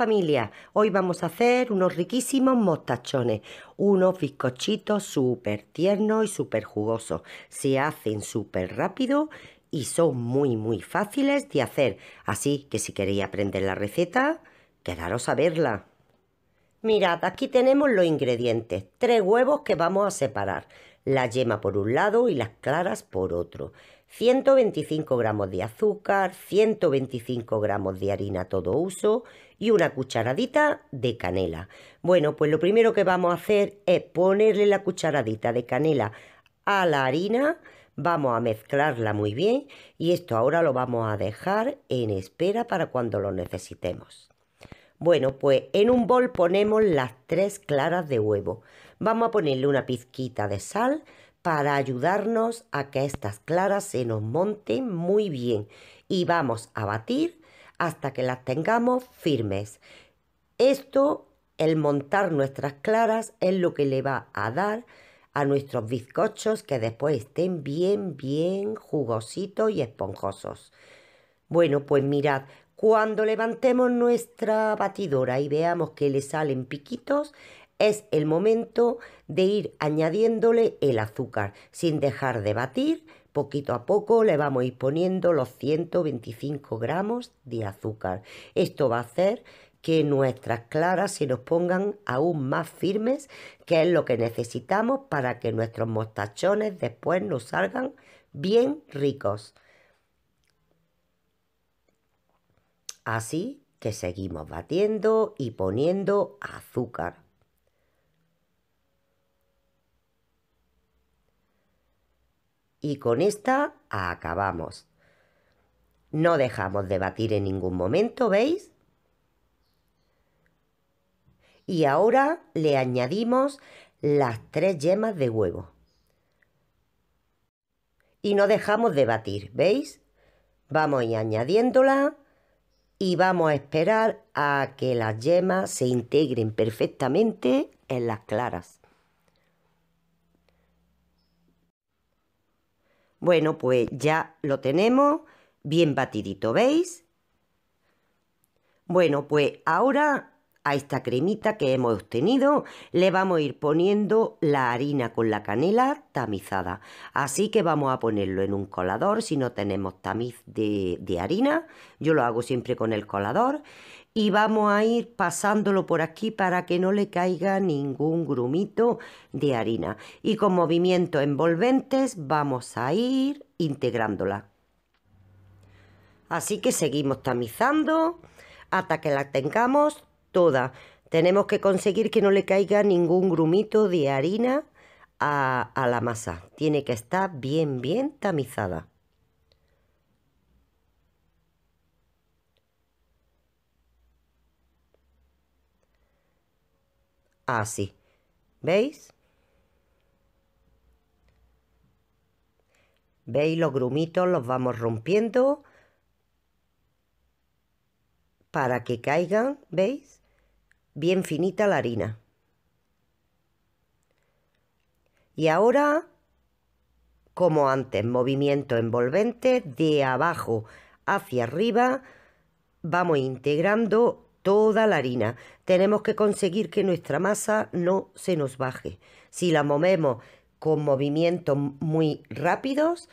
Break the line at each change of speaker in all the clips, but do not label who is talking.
familia. Hoy vamos a hacer unos riquísimos mostachones, unos bizcochitos súper tiernos y súper jugosos. Se hacen súper rápido y son muy muy fáciles de hacer. Así que si queréis aprender la receta, quedaros a verla. Mirad, aquí tenemos los ingredientes. Tres huevos que vamos a separar. La yema por un lado y las claras por otro. 125 gramos de azúcar, 125 gramos de harina todo uso y una cucharadita de canela. Bueno, pues lo primero que vamos a hacer es ponerle la cucharadita de canela a la harina, vamos a mezclarla muy bien y esto ahora lo vamos a dejar en espera para cuando lo necesitemos. Bueno, pues en un bol ponemos las tres claras de huevo. Vamos a ponerle una pizquita de sal, para ayudarnos a que estas claras se nos monten muy bien y vamos a batir hasta que las tengamos firmes. Esto, el montar nuestras claras, es lo que le va a dar a nuestros bizcochos que después estén bien, bien jugositos y esponjosos. Bueno, pues mirad, cuando levantemos nuestra batidora y veamos que le salen piquitos, es el momento de ir añadiéndole el azúcar sin dejar de batir. Poquito a poco le vamos a ir poniendo los 125 gramos de azúcar. Esto va a hacer que nuestras claras se nos pongan aún más firmes, que es lo que necesitamos para que nuestros mostachones después nos salgan bien ricos. Así que seguimos batiendo y poniendo azúcar. Y con esta acabamos. No dejamos de batir en ningún momento, ¿veis? Y ahora le añadimos las tres yemas de huevo. Y no dejamos de batir, ¿veis? Vamos a ir añadiéndola y vamos a esperar a que las yemas se integren perfectamente en las claras. Bueno, pues ya lo tenemos bien batidito, ¿veis? Bueno, pues ahora a esta cremita que hemos obtenido le vamos a ir poniendo la harina con la canela tamizada. Así que vamos a ponerlo en un colador si no tenemos tamiz de, harina. Yo lo hago siempre con el colador y vamos a ir pasándolo por aquí para que no le caiga ningún grumito de harina. Y con movimientos envolventes vamos a ir integrándola. Así que seguimos tamizando hasta que la tengamos toda. Tenemos que conseguir que no le caiga ningún grumito de harina a, a la masa. Tiene que estar bien, bien tamizada. así. ¿Veis? ¿Veis los grumitos? Los vamos rompiendo para que caigan, ¿veis? Bien finita la harina. Y ahora, como antes, movimiento envolvente de abajo hacia arriba, vamos integrando toda la harina. Tenemos que conseguir que nuestra masa no se nos baje. Si la movemos con movimientos muy rápidos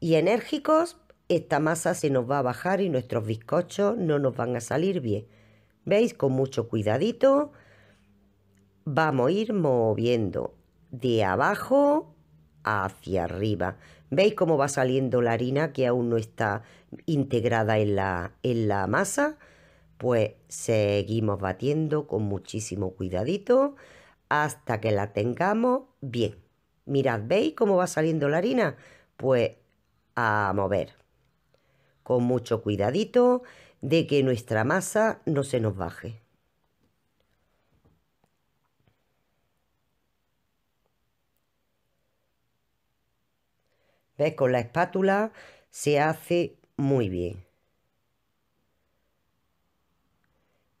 y enérgicos, esta masa se nos va a bajar y nuestros bizcochos no nos van a salir bien. ¿Veis? Con mucho cuidadito vamos a ir moviendo de abajo hacia arriba. ¿Veis cómo va saliendo la harina que aún no está integrada en la, en la masa? pues seguimos batiendo con muchísimo cuidadito hasta que la tengamos bien. Mirad, ¿veis cómo va saliendo la harina? Pues a mover. Con mucho cuidadito de que nuestra masa no se nos baje. ¿Ves? Con la espátula se hace muy bien.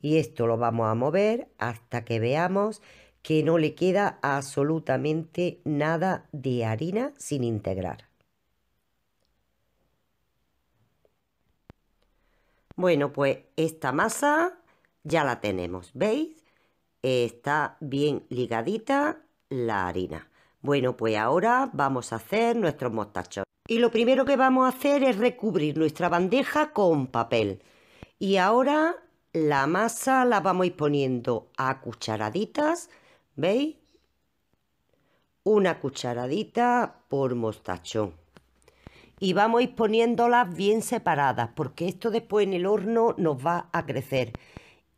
Y esto lo vamos a mover hasta que veamos que no le queda absolutamente nada de harina sin integrar. Bueno, pues esta masa ya la tenemos, ¿veis? Está bien ligadita la harina. Bueno, pues ahora vamos a hacer nuestros mostachos. Y lo primero que vamos a hacer es recubrir nuestra bandeja con papel. Y ahora la masa la vamos a ir poniendo a cucharaditas, ¿veis? Una cucharadita por mostachón. Y vamos a ir poniéndolas bien separadas, porque esto después en el horno nos va a crecer.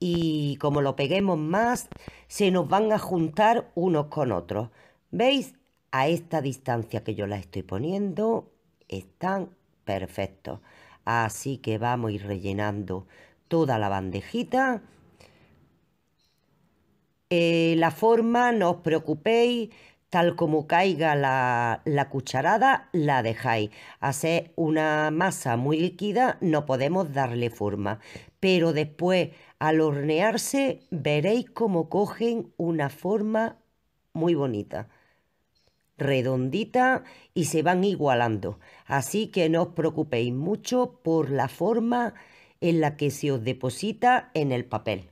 Y como lo peguemos más, se nos van a juntar unos con otros. ¿Veis? A esta distancia que yo la estoy poniendo, están perfectos. Así que vamos a ir rellenando toda la bandejita. Eh, la forma, no os preocupéis, tal como caiga la, la cucharada, la dejáis. Hacer una masa muy líquida no podemos darle forma, pero después al hornearse veréis cómo cogen una forma muy bonita redondita y se van igualando. Así que no os preocupéis mucho por la forma en la que se os deposita en el papel.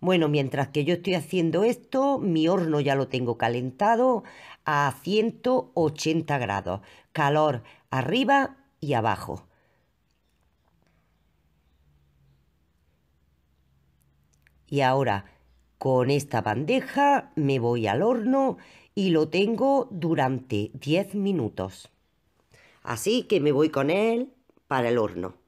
Bueno, mientras que yo estoy haciendo esto, mi horno ya lo tengo calentado a 180 grados, calor arriba y abajo. Y ahora, con esta bandeja me voy al horno y lo tengo durante 10 minutos. Así que me voy con él para el horno.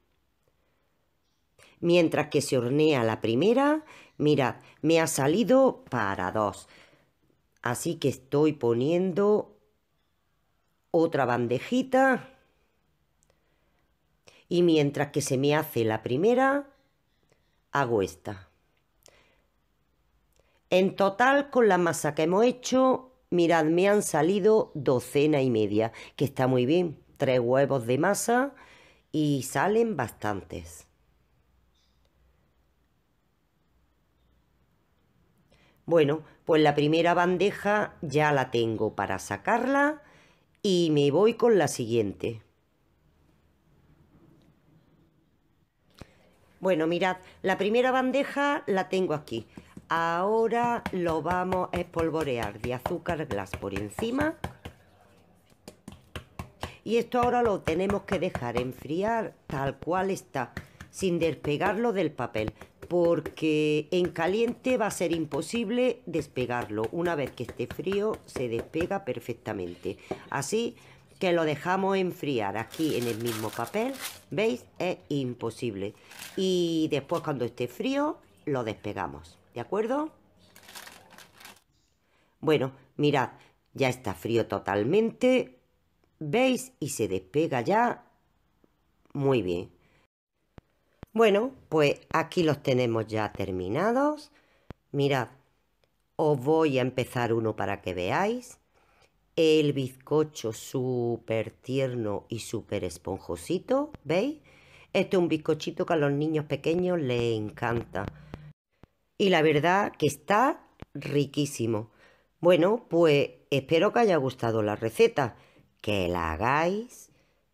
Mientras que se hornea la primera, mirad, me ha salido para dos. Así que estoy poniendo otra bandejita. Y mientras que se me hace la primera, hago esta. En total, con la masa que hemos hecho, mirad, me han salido docena y media, que está muy bien. Tres huevos de masa y salen bastantes. Bueno, pues la primera bandeja ya la tengo para sacarla y me voy con la siguiente. Bueno, mirad, la primera bandeja la tengo aquí. Ahora lo vamos a espolvorear de azúcar glass por encima. Y esto ahora lo tenemos que dejar enfriar tal cual está, sin despegarlo del papel porque en caliente va a ser imposible despegarlo. Una vez que esté frío, se despega perfectamente. Así que lo dejamos enfriar aquí en el mismo papel, ¿veis? Es imposible. Y después cuando esté frío, lo despegamos, ¿de acuerdo? Bueno, mirad, ya está frío totalmente, ¿veis? Y se despega ya muy bien. Bueno, pues aquí los tenemos ya terminados. Mirad, os voy a empezar uno para que veáis. El bizcocho súper tierno y súper esponjosito, ¿veis? Este es un bizcochito que a los niños pequeños les encanta. Y la verdad que está riquísimo. Bueno, pues espero que haya gustado la receta, que la hagáis,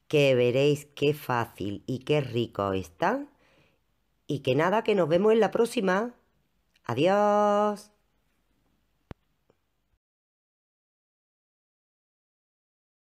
que veréis qué fácil y qué rico está y que nada, que nos vemos en la próxima. Adiós.